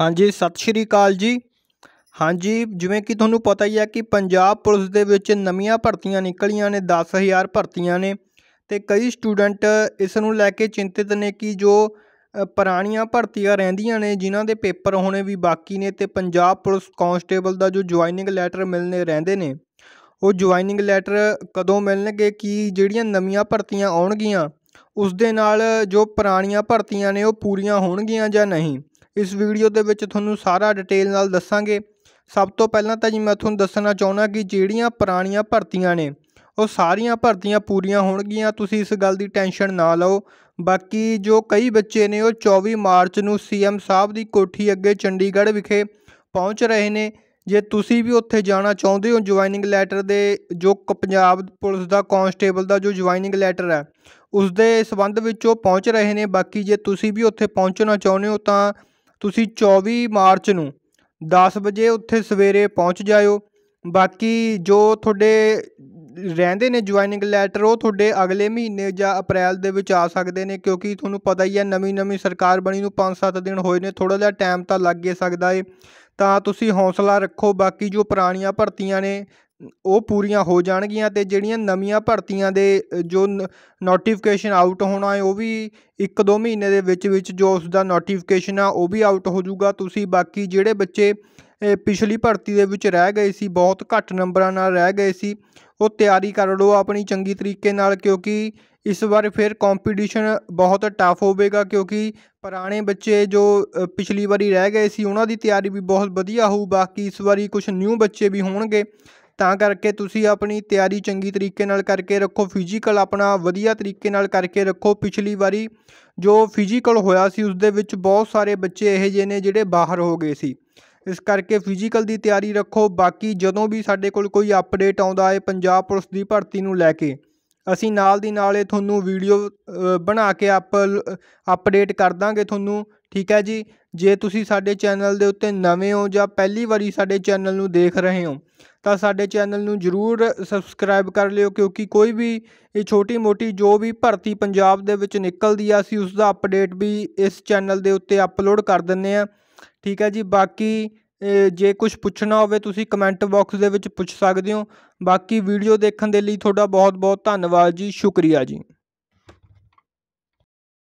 ਹਾਂਜੀ ਸਤਿ ਸ਼੍ਰੀ ਅਕਾਲ ਜੀ ਹਾਂਜੀ ਜਿਵੇਂ ਕਿ ਤੁਹਾਨੂੰ ਪਤਾ ਹੀ ਹੈ ਕਿ ਪੰਜਾਬ ਪੁਲਿਸ ਦੇ ਵਿੱਚ ਨਵੀਆਂ ਭਰਤੀਆਂ ਨਿਕਲੀਆਂ ਨੇ 10000 ਭਰਤੀਆਂ ਨੇ ਤੇ ਕਈ ਸਟੂਡੈਂਟ ਇਸ ਨੂੰ ਲੈ ਕੇ ਚਿੰਤਿਤ ਨੇ ਕਿ ਜੋ ਪੁਰਾਣੀਆਂ ਭਰਤੀਆਂ ਰਹਿੰਦੀਆਂ ਨੇ ਜਿਨ੍ਹਾਂ ਦੇ ਪੇਪਰ ਹੋਣੇ ਵੀ ਬਾਕੀ ਨੇ ਤੇ ਪੰਜਾਬ ਪੁਲਿਸ ਕਾਂਸਟੇਬਲ ਦਾ ਜੋ ਜੁਆਇਨਿੰਗ ਲੈਟਰ ਮਿਲਨੇ ਰਹਿੰਦੇ ਨੇ ਉਹ ਜੁਆਇਨਿੰਗ ਲੈਟਰ ਕਦੋਂ ਮਿਲਣਗੇ ਕਿ ਜਿਹੜੀਆਂ ਨਵੀਆਂ ਭਰਤੀਆਂ ਆਉਣਗੀਆਂ ਉਸ ਦੇ ਨਾਲ ਜੋ ਪੁਰਾਣੀਆਂ ਭਰਤੀਆਂ ਨੇ ਉਹ ਪੂਰੀਆਂ ਹੋਣਗੀਆਂ ਜਾਂ ਨਹੀਂ ਇਸ ਵੀਡੀਓ ਦੇ ਵਿੱਚ ਤੁਹਾਨੂੰ ਸਾਰਾ ਡਿਟੇਲ ਨਾਲ ਦੱਸਾਂਗੇ ਸਭ ਤੋਂ ਪਹਿਲਾਂ ਤਾਂ ਜੀ ਮੈਂ ਤੁਹਾਨੂੰ ਦੱਸਣਾ ਚਾਹੁੰਦਾ ਕਿ ਜਿਹੜੀਆਂ ਪੁਰਾਣੀਆਂ ਭਰਤੀਆਂ ਨੇ ਉਹ ਸਾਰੀਆਂ ਭਰਤੀਆਂ ਪੂਰੀਆਂ ਹੋਣਗੀਆਂ ਤੁਸੀਂ ਇਸ ਗੱਲ ਦੀ ਟੈਨਸ਼ਨ ਨਾ ਲਓ ਬਾਕੀ ਜੋ ਕਈ ਬੱਚੇ ਨੇ ਉਹ 24 ਮਾਰਚ ਨੂੰ ਸੀਐਮ ਸਾਹਿਬ ਦੀ ਕੋਠੀ ਅੱਗੇ ਚੰਡੀਗੜ੍ਹ ਵਿਖੇ ਪਹੁੰਚ ਰਹੇ ਨੇ ਜੇ ਤੁਸੀਂ ਵੀ ਉੱਥੇ ਜਾਣਾ ਚਾਹੁੰਦੇ ਹੋ ਜੁਆਇਨਿੰਗ ਲੈਟਰ ਦੇ ਜੋ ਪੰਜਾਬ ਪੁਲਿਸ ਦਾ ਕਾਂਸਟੇਬਲ ਦਾ ਜੋ ਜੁਆਇਨਿੰਗ ਲੈਟਰ ਹੈ ਉਸ ਦੇ ਸਬੰਧ ਵਿੱਚ ਉਹ ਪਹੁੰਚ ਰਹੇ ਨੇ ਬਾਕੀ ਜੇ ਤੁਸੀਂ ਵੀ ਉੱਥੇ ਪਹੁੰਚਣਾ ਚਾਹੁੰਦੇ ਹੋ ਤਾਂ ਤੁਸੀਂ 24 ਮਾਰਚ ਨੂੰ 10 ਵਜੇ ਉੱਥੇ ਸਵੇਰੇ ਪਹੁੰਚ ਜਾਇਓ ਬਾਕੀ ਜੋ ਤੁਹਾਡੇ ਰਹਿੰਦੇ ਨੇ ਜੁਆਇਨਿੰਗ ਲੈਟਰ ਉਹ ਤੁਹਾਡੇ ਅਗਲੇ ਮਹੀਨੇ ਜਾਂ ਅਪ੍ਰੈਲ ਦੇ ਵਿੱਚ ਆ ਸਕਦੇ ਨੇ ਕਿਉਂਕਿ ਤੁਹਾਨੂੰ ਪਤਾ ਹੀ ਹੈ ਨਵੀਂ-ਨਵੀਂ ਸਰਕਾਰ ਬਣੀ ਨੂੰ 5-7 ਦਿਨ ਹੋਏ ਨੇ ਥੋੜਾ ਜਿਹਾ ਟਾਈਮ ਤਾਂ ਲੱਗ ਹੀ ਸਕਦਾ ਏ ਤਾਂ ਤੁਸੀਂ ਹੌਸਲਾ ਰੱਖੋ ਬਾਕੀ ਜੋ ਪੁਰਾਣੀਆਂ ਭਰਤੀਆਂ ਨੇ ਉਹ ਪੂਰੀਆਂ ਹੋ ਜਾਣਗੀਆਂ ਤੇ ਜਿਹੜੀਆਂ ਨਵੀਆਂ ਭਰਤੀਆਂ ਦੇ ਜੋ ਨੋਟੀਫਿਕੇਸ਼ਨ ਆਊਟ ਹੋਣਾ ਹੈ ਉਹ ਵੀ 1-2 ਮਹੀਨੇ ਦੇ ਵਿੱਚ ਵਿੱਚ ਜੋ ਉਸ ਦਾ ਨੋਟੀਫਿਕੇਸ਼ਨ ਆ ਉਹ ਵੀ ਆਊਟ ਹੋ ਜਾਊਗਾ ਤੁਸੀਂ ਬਾਕੀ ਜਿਹੜੇ ਬੱਚੇ ਪਿਛਲੀ ਭਰਤੀ ਦੇ ਵਿੱਚ ਰਹਿ ਗਏ ਸੀ ਬਹੁਤ ਘੱਟ ਨੰਬਰਾਂ ਨਾਲ ਰਹਿ ਗਏ ਸੀ ਉਹ ਤਿਆਰੀ ਕਰ ਲਓ ਆਪਣੀ ਚੰਗੀ ਤਰੀਕੇ ਨਾਲ ਕਿਉਂਕਿ ਇਸ ਵਾਰ ਫਿਰ ਕੰਪੀਟੀਸ਼ਨ ਬਹੁਤ ਟਫ ਹੋਵੇਗਾ ਕਿਉਂਕਿ ਪੁਰਾਣੇ ਬੱਚੇ ਜੋ ਪਿਛਲੀ ਵਾਰੀ ਰਹਿ ਗਏ ਸੀ ਉਹਨਾਂ ਦੀ ਤਿਆਰੀ ਵੀ ਬਹੁਤ ਵਧੀਆ ਹੋਊ ਬਾਕੀ ਇਸ ਵਾਰੀ ਕੁਝ ਨਿਊ ਬੱਚੇ ਵੀ ਹੋਣਗੇ ਤਾਂ ਕਰਕੇ ਤੁਸੀਂ ਆਪਣੀ ਤਿਆਰੀ ਚੰਗੀ ਤਰੀਕੇ ਨਾਲ ਕਰਕੇ ਰੱਖੋ ਫਿਜ਼ੀਕਲ ਆਪਣਾ ਵਧੀਆ ਤਰੀਕੇ ਨਾਲ ਕਰਕੇ ਰੱਖੋ ਪਿਛਲੀ ਵਾਰੀ ਜੋ ਫਿਜ਼ੀਕਲ ਹੋਇਆ ਸੀ ਉਸ ਦੇ ਵਿੱਚ ਬਹੁਤ ਸਾਰੇ ਬੱਚੇ ਇਹ ਜਿਹੇ ਨੇ ਜਿਹੜੇ ਬਾਹਰ ਹੋ ਗਏ ਸੀ ਇਸ ਕਰਕੇ ਫਿਜ਼ੀਕਲ ਦੀ ਤਿਆਰੀ ਰੱਖੋ ਬਾਕੀ ਜਦੋਂ ਵੀ ਸਾਡੇ ਕੋਲ ਕੋਈ ਅਪਡੇਟ ਆਉਂਦਾ ਹੈ ਪੰਜਾਬ ਪੁਲਿਸ ਦੀ ਭਰਤੀ ਨੂੰ ਲੈ ਕੇ ਅਸੀਂ ਨਾਲ ਦੀ ਨਾਲ ਇਹ ਤੁਹਾਨੂੰ ਵੀਡੀਓ ਬਣਾ ਕੇ ਅਪ ਅਪਡੇਟ ਕਰ ਦਾਂਗੇ ਤੁਹਾਨੂੰ ਠੀਕ ਹੈ ਜੀ ਜੇ ਤੁਸੀਂ ਸਾਡੇ ਚੈਨਲ ਦੇ ਉੱਤੇ ਨਵੇਂ ਹੋ ਜਾਂ ਪਹਿਲੀ ਵਾਰੀ ਸਾਡੇ ਚੈਨਲ ਨੂੰ ਦੇਖ ਰਹੇ ਹੋ ਤਾਂ ਸਾਡੇ ਚੈਨਲ ਨੂੰ ਜਰੂਰ ਸਬਸਕ੍ਰਾਈਬ ਕਰ ਲਿਓ ਕਿਉਂਕਿ ਕੋਈ ਵੀ ਇਹ ਛੋਟੀ-ਮੋਟੀ ਜੋ ਵੀ ਭਰਤੀ ਪੰਜਾਬ ਦੇ ਵਿੱਚ ਨਿਕਲਦੀ ਆ ਅਸੀਂ ਉਸ ਦਾ ਅਪਡੇਟ ਵੀ ਇਸ ਚੈਨਲ ਦੇ ਉੱਤੇ ਅਪਲੋਡ ਕਰ ਦਿੰਨੇ ਆ ਠੀਕ ਹੈ ਜੀ ਬਾਕੀ ਜੇ ਕੁਝ ਪੁੱਛਣਾ ਹੋਵੇ ਤੁਸੀਂ ਕਮੈਂਟ ਬਾਕਸ ਦੇ ਵਿੱਚ ਪੁੱਛ ਸਕਦੇ ਹੋ ਬਾਕੀ ਵੀਡੀਓ ਦੇਖਣ ਦੇ ਲਈ ਤੁਹਾਡਾ ਬਹੁਤ ਬਹੁਤ ਧੰਨਵਾਦ ਜੀ ਸ਼ੁਕਰੀਆ ਜੀ